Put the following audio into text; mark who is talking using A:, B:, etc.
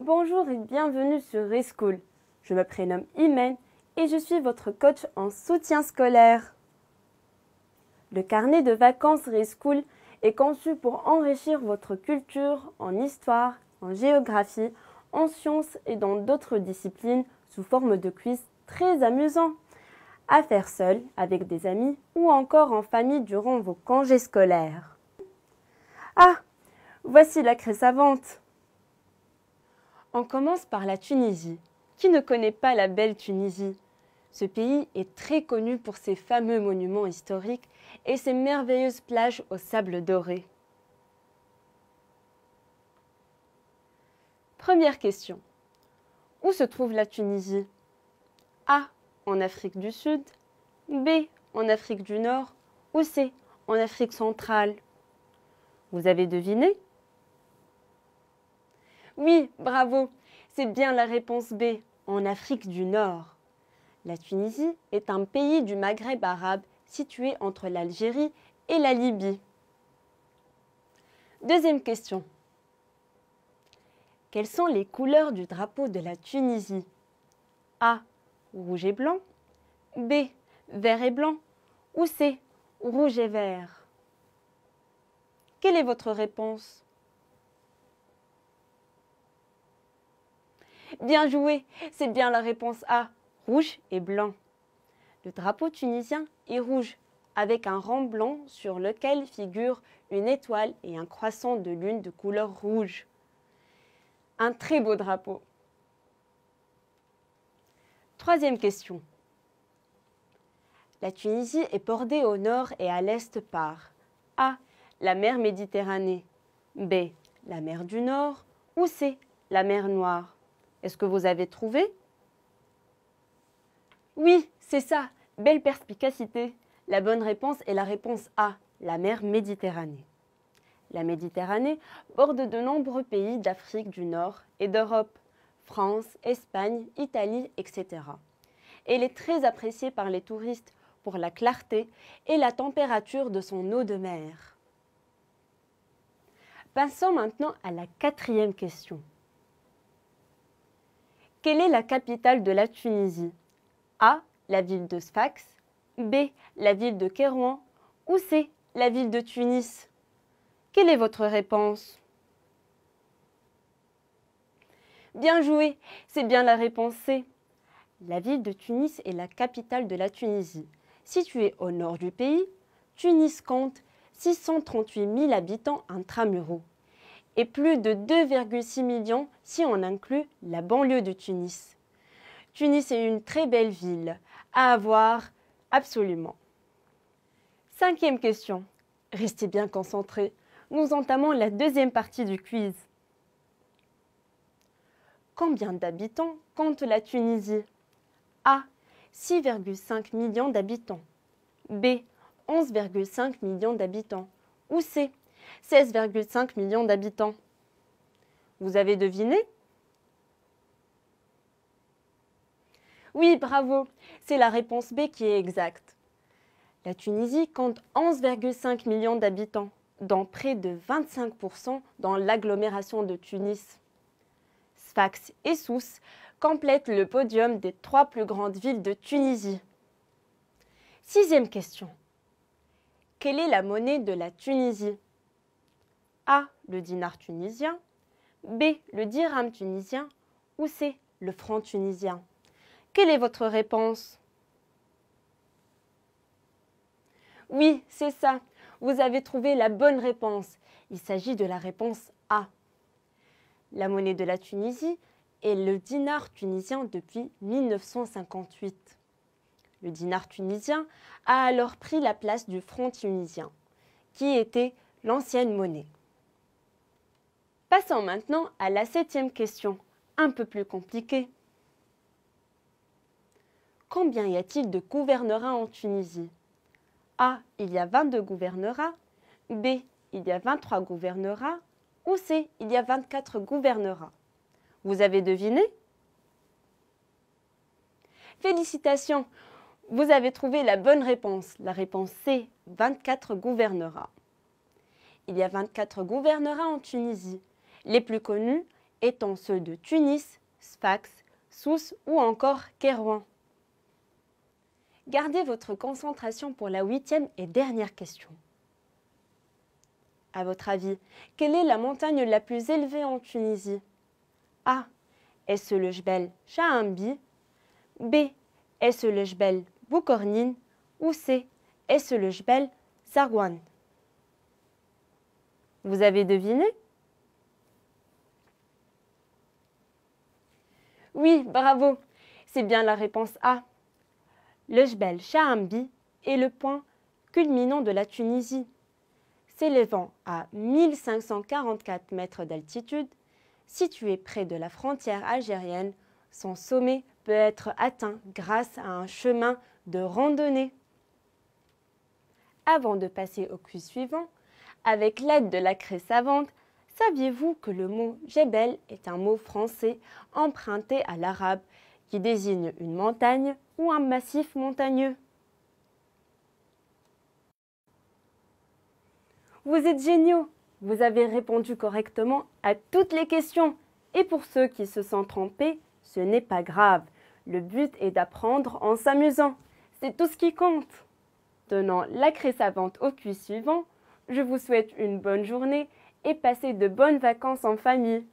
A: Bonjour et bienvenue sur Reschool. Je me prénomme Imen et je suis votre coach en soutien scolaire. Le carnet de vacances Reschool est conçu pour enrichir votre culture en histoire, en géographie, en sciences et dans d'autres disciplines sous forme de quiz très amusants. À faire seul, avec des amis ou encore en famille durant vos congés scolaires. Ah Voici la craie savante on commence par la Tunisie. Qui ne connaît pas la belle Tunisie Ce pays est très connu pour ses fameux monuments historiques et ses merveilleuses plages au sable doré. Première question. Où se trouve la Tunisie A. En Afrique du Sud. B. En Afrique du Nord. Ou C. En Afrique centrale. Vous avez deviné oui, bravo. C'est bien la réponse B, en Afrique du Nord. La Tunisie est un pays du Maghreb arabe situé entre l'Algérie et la Libye. Deuxième question. Quelles sont les couleurs du drapeau de la Tunisie A. Rouge et blanc. B. Vert et blanc. Ou C. Rouge et vert. Quelle est votre réponse Bien joué, c'est bien la réponse A, rouge et blanc. Le drapeau tunisien est rouge, avec un rang blanc sur lequel figurent une étoile et un croissant de lune de couleur rouge. Un très beau drapeau. Troisième question. La Tunisie est bordée au nord et à l'est par A. La mer Méditerranée. B. La mer du Nord. Ou C. La mer Noire. Est-ce que vous avez trouvé Oui, c'est ça. Belle perspicacité. La bonne réponse est la réponse A, la mer Méditerranée. La Méditerranée borde de nombreux pays d'Afrique du Nord et d'Europe, France, Espagne, Italie, etc. Elle est très appréciée par les touristes pour la clarté et la température de son eau de mer. Passons maintenant à la quatrième question. Quelle est la capitale de la Tunisie A. La ville de Sfax. B. La ville de Kérouan. Ou C. La ville de Tunis. Quelle est votre réponse Bien joué, c'est bien la réponse C. La ville de Tunis est la capitale de la Tunisie. Située au nord du pays, Tunis compte 638 000 habitants intramuraux et plus de 2,6 millions si on inclut la banlieue de Tunis. Tunis est une très belle ville à avoir absolument. Cinquième question. Restez bien concentrés. Nous entamons la deuxième partie du quiz. Combien d'habitants compte la Tunisie A. 6,5 millions d'habitants. B. 11,5 millions d'habitants. Ou C. 16,5 millions d'habitants. Vous avez deviné Oui, bravo, c'est la réponse B qui est exacte. La Tunisie compte 11,5 millions d'habitants, dont près de 25% dans l'agglomération de Tunis. Sfax et Sousse complètent le podium des trois plus grandes villes de Tunisie. Sixième question. Quelle est la monnaie de la Tunisie a. Le dinar tunisien, B. Le dirham tunisien ou C. Le franc tunisien Quelle est votre réponse Oui, c'est ça. Vous avez trouvé la bonne réponse. Il s'agit de la réponse A. La monnaie de la Tunisie est le dinar tunisien depuis 1958. Le dinar tunisien a alors pris la place du franc tunisien, qui était l'ancienne monnaie. Passons maintenant à la septième question, un peu plus compliquée. Combien y a-t-il de gouvernorats en Tunisie A. Il y a 22 gouvernorats. B. Il y a 23 gouvernorats. Ou C. Il y a 24 gouvernorats. Vous avez deviné Félicitations Vous avez trouvé la bonne réponse, la réponse C, 24 gouvernorats. Il y a 24 gouvernorats en Tunisie les plus connus étant ceux de Tunis, Sfax, Sousse ou encore Kérouan. Gardez votre concentration pour la huitième et dernière question. À votre avis, quelle est la montagne la plus élevée en Tunisie A. Est-ce le Jbel Shahambi B. Est-ce le Jbel Boukornine Ou C. Est-ce le Jbel Zarwan Vous avez deviné Oui, bravo. C'est bien la réponse A. Le Jbel Shahambi est le point culminant de la Tunisie. S'élevant à 1544 mètres d'altitude, situé près de la frontière algérienne, son sommet peut être atteint grâce à un chemin de randonnée. Avant de passer au quiz suivant, avec l'aide de la craie savante, Saviez-vous que le mot Jebel est un mot français emprunté à l'arabe qui désigne une montagne ou un massif montagneux Vous êtes géniaux Vous avez répondu correctement à toutes les questions. Et pour ceux qui se sont trompés, ce n'est pas grave. Le but est d'apprendre en s'amusant. C'est tout ce qui compte. Tenant la craie savante au cuit suivant, je vous souhaite une bonne journée et passer de bonnes vacances en famille.